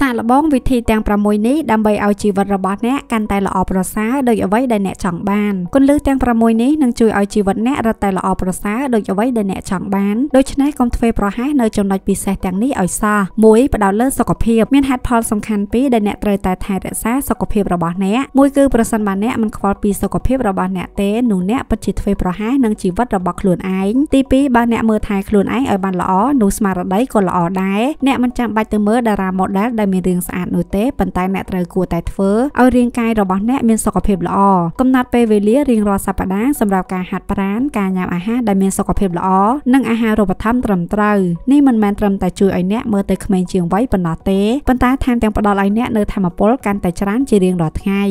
សាកល្បងវិធីទាំង6នេះដើម្បីឲ្យជីវិតរបស់អ្នកកាន់តែល្អប្រសើរដោយអ្វីដែលអ្នកចង់បានគន្លឹះទាំង6នេះនឹងជួយឲ្យជីវិតអ្នករត់តែល្អប្រសើរដោយអ្វីដែលអ្នកចង់បានដូច្នេះកុំធ្វេសប្រហែសនៅចំណុចពិសេសទាំងនេះឲ្យសោះ1ផ្ដោតលើសុខភាពមានហេតុផលសំខាន់ពីរដែលអ្នកត្រូវតែថែរក្សាសុខភាពរបស់អ្នកមួយគឺប្រសិនបើអ្នកមិនខ្វល់ពីសុខភាពរបស់អ្នកទេនោះអ្នកពិតជាធ្វេសប្រហែសនឹងជីវិតរបស់ខ្លួនឯងទី2បើអ្នកមើលថែខ្លួនឯងឲ្យបានល្អនោះស្មារតីក៏ល្អដែរអ្នកមិនចាំបាច់ទៅមើលតារាម៉ូដែលដែលមានរាងស្អាតនោះទេប៉ុន្តែអ្នកត្រូវគួរតែធ្វើឲ្យរាងកាយរបស់អ្នកមានសុខភាពល្អកំណត់ពេលវេលារៀងរាល់សប្តាហ៍សម្រាប់ការហាត់ប្រាណការញ៉ាំអាហារដែលមានសុខភាពល្អនិងអាហារូបត្ថម្ភត្រឹមត្រូវនេះមិនមែនត្រឹមតែជួយឲ្យ អ្នកមើលទៅក្មេងជាងវ័យប៉ុណ្ណោះទេប៉ុន្តែថែមទាំងផ្ដល់ឲ្យអ្នកនៅធម៌ពលកាន់តែច្រើនជារៀងរាល់ថ្ងៃ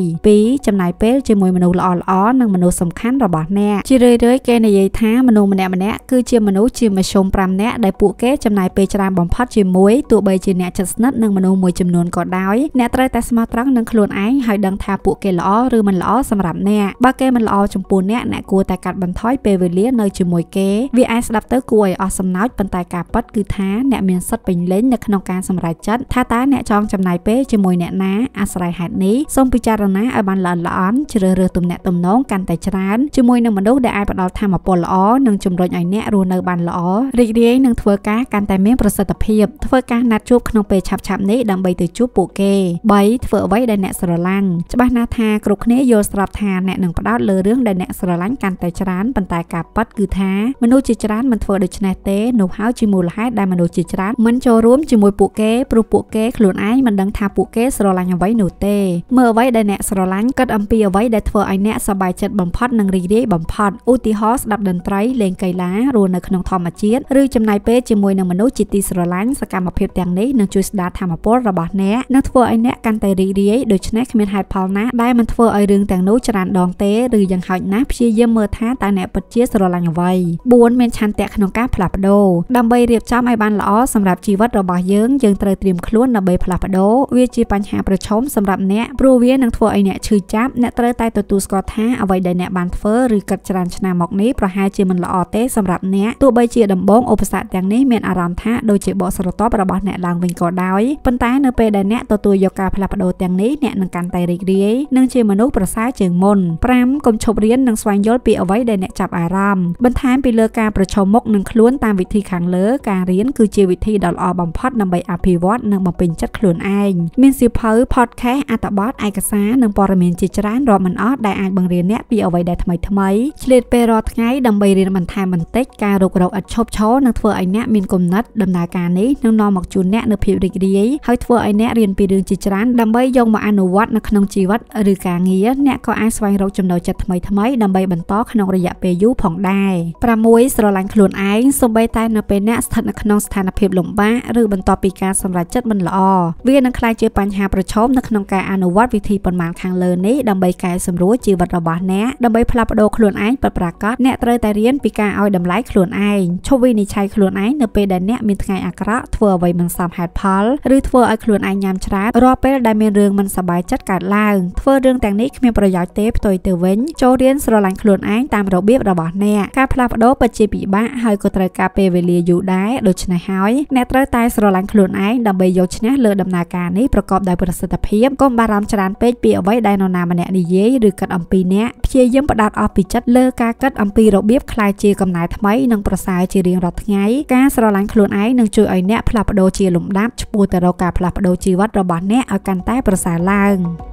2ចំណាយពេលជាមួយមនុស្សល្អល្អនិងមនុស្សសំខាន់របស់អ្នកជារឿយៗគេនិយាយថាមនុស្សម្នាក់ម្នាក់គឺជាមនុស្សជាមធ្យម5នាក់ដែលពួកគេចំណាយពេលច្រើនបំផុតជាមួយទោះបីជាអ្នកជិតស្និទ្ធនិងមនុស្សស់មួយចំនួនក៏ដោយអ្នកត្រូវតែស្មោះត្រង់នឹងខ្លួនឯងហើយដឹង ថាពួកគេល្អឬមិនល្អសម្រាប់អ្នកបើគេមិនល្អចំពោះអ្នកអ្នកគួរតែកាត់បន្ថយពេលវេលានៅជាមួយគេវាអាចស្ដាប់ទៅគួរឲ្យអស់សំណោចប៉ុន្តែការពិតគឺថាអ្នកមានសិទ្ធិពេញលេញនៅក្នុងការសម្រេចចិត្តថាតើអ្នកចង់ចំណាយពេលជាមួយអ្នកណាអាស្រ័យហេតុនេះសូមពិចារណាឲ្យបានល្អិតល្អន់ជ្រើសរើសទំនាក់ទំនងកាន់តែច្រើនជាមួយនឹងមនុស្សដែលអាចផ្ដល់ធម៌ពលល្អនិងជំរុញឲ្យអ្នករស់នៅបានល្អរីករាយនិងធ្វើការកាន់តែមានប្រសិទ្ធភាព ធ្វើការណាត់ជួបក្នុងពេលឆាប់ៗនេះដើម្បីទៅជួបពួកគេ3ធ្វើអ្វីដែលអ្នកស្រឡាញ់ច្បាស់ណាស់ថាគ្រប់គ្នាយល់ស្របថាអ្នកនឹងផ្ដោតលើរឿងដែលអ្នកស្រឡាញ់កាន់តែច្រើនប៉ុន្តែការប៉ັດគឺថាមនុស្សជាច្រើនមិនធ្វើដូច្នេះទេនោះហើយជាមូលហេតុដែលមនុស្សជាច្រើនមិនចូលរួមជាមួយពួកគេព្រោះពួកគេខ្លួនឯងមិនដឹងថាពួកគេស្រឡាញ់អ្វីនោះទេមើលអ្វីដែលអ្នកស្រឡាញ់គិតអំពីអ្វីដែលធ្វើឲ្យអ្នកសប្បាយចិត្តបំផុតនិងរីករាយបំផុតឧទាហរណ៍ស្ដាប់តន្ត្រីលេងកីឡារស់នៅក្នុងធម្មជាតិឬចំណាយពេលជាមួយនឹងមនុស្សជាទីស្រឡាញ់សកម្មភាពទាំងនេះនឹងជួយស្ដារធម៌ពលលរបស់អ្នកនឹងធ្វើឲ្យអ្នកកាន់តែរីករាយដូច្នេះគ្មានហេតុផលណាដែលមិនធ្វើឲ្យរឿងទាំងនោះច្រើនដងទេឬយ៉ាងហោចណាស់ព្យាយាមមើលថាតើអ្នកពិតជាស្រឡាញ់អ្វី4មានឆន្ទៈក្នុងការផ្លាស់ប្ដូរដើម្បីរៀបចំឲ្យបានល្អសម្រាប់ជីវិតរបស់យើងយើងត្រូវត្រៀមខ្លួនដើម្បីផ្លាស់ប្ដូរវាជាបញ្ហាប្រឈមសម្រាប់អ្នកព្រោះវានឹងធ្វើឲ្យអ្នកឈឺចាប់អ្នកត្រូវតែទទួលស្គាល់ថាអ្វីដែលអ្នកបានធ្វើឬកាត់ច្រើនឆ្នាំមកនេះប្រហែលជាមិនល្អទេសម្រាប់អ្នកទោះបីជាដំបងឧបសគ្គទាំងនេះមានអារម្មណ៍ថាដូចជាបកស្រទាប់របស់អ្នកឡើងវិញក៏ដោយប៉ុន្តែតែនៅពេលដែលអ្នកទទួលយកការផ្លាស់ប្ដូរទាំងនេះអ្នកនឹងកាន់តែរីករាយនិងជាមនុស្សប្រសើរជាងមុន5កុំឈប់រៀននិងស្វែងយល់ពីអ្វីដែលអ្នកចាប់អារម្មណ៍បន្ថែមពីលើការប្រឈមមុខនឹងខ្លួនតាមវិធីខាងលើការរៀនគឺជាវិធីដ៏ល្អបំផុតដើម្បីអភិវឌ្ឍនិងបំពេញចិត្តខ្លួនឯងមានសៀវភៅ podcast អត្ថបទឯកសារនិងព័ត៌មានជាច្រើនរាប់មិនអស់ដែលអាចបង្រៀនអ្នកពីអ្វីដែលថ្មីថ្មីឆ្លៀតពេលរាល់ថ្ងៃដើម្បីរៀនបន្ថែមបន្តិចការរុករកឥតឈប់ឈរនឹងធ្វើឲ្យអ្នកមានគំនិតដំណើរការនេះនឹងនាំមកជូនអ្នកនូវភាពរីករាយហើយធ្វើឲ្យអ្នករៀនពីរឿងជាច្រើនដើម្បីយកមកអនុវត្តនៅក្នុងជីវិតឬការងារអ្នកក៏អាចស្វែងរកចំណូលចិត្តថ្មីៗដើម្បីបន្តក្នុងរយៈពេលយូរផងដែរ6ស្រឡាញ់ខ្លួនឯងសូម្បីតែនៅពេលអ្នកស្ថិតនៅក្នុងស្ថានភាពលំបាកឬបន្ទាប់ពីការសម្រេចចិត្តមិនល្អវានឹងក្លាយជាបញ្ហាប្រឈមនៅក្នុងការអនុវត្តវិធីប៉ុន្មានខាងលើនេះដើម្បីកែសម្រួលជីវិតរបស់អ្នកដើម្បីផ្លាស់ប្ដូរខ្លួនឯងពិតប្រាកដអ្នកត្រូវតែរៀនពីការឲ្យតម្លៃខ្លួនឯងឈប់វិនិច្ឆ័យខ្លួនឯងនៅពេលដែលអ្នកមានថ្ងៃអាក្រក់ធ្វើអ្វីមិនសមហេតុផលឬធ្វើធ្វើឲ្យខ្លួនឯងញ៉ាំច្រាតរាល់ពេលដែលមានរឿងមិនសប្បាយចិត្តកើតឡើងធ្វើរឿងទាំងនេះគ្មានប្រយោជន៍ទេផ្ទុយទៅវិញ ចូលរៀនស្រឡាញ់ខ្លួនឯងតាមរបៀបរបស់អ្នកការផ្លាស់ប្ដូរពិតជាពិបាកហើយក៏ត្រូវការពេលវេលាយូរដែរដូច្នេះហើយអ្នកត្រូវតែស្រឡាញ់ខ្លួនឯងដើម្បីយកឈ្នះលើដំណើរការនេះប្រកបដោយប្រសិទ្ធភាពកុំបារម្ភច្រើនពេកពីអ្វីដែលនរណាម្នាក់និយាយឬគិតអំពីអ្នកព្យាយាមផ្ដោតអស់ពីចិត្តលើការគិតអំពីរបៀបខ្លាយជាកំណែថ្មីនិងប្រសើរជារៀងរាល់ថ្ងៃការស្រឡាញ់ខ្លួនឯងនឹងជួយឲ្យអ្នកផ្លាស់ប្ដូរជាលំដាប់ឆ្ពោះទៅរកការផ្លាស់ប្ដូរជីវិតរបស់អ្នកឲ្យកាន់តែប្រសើរឡើង។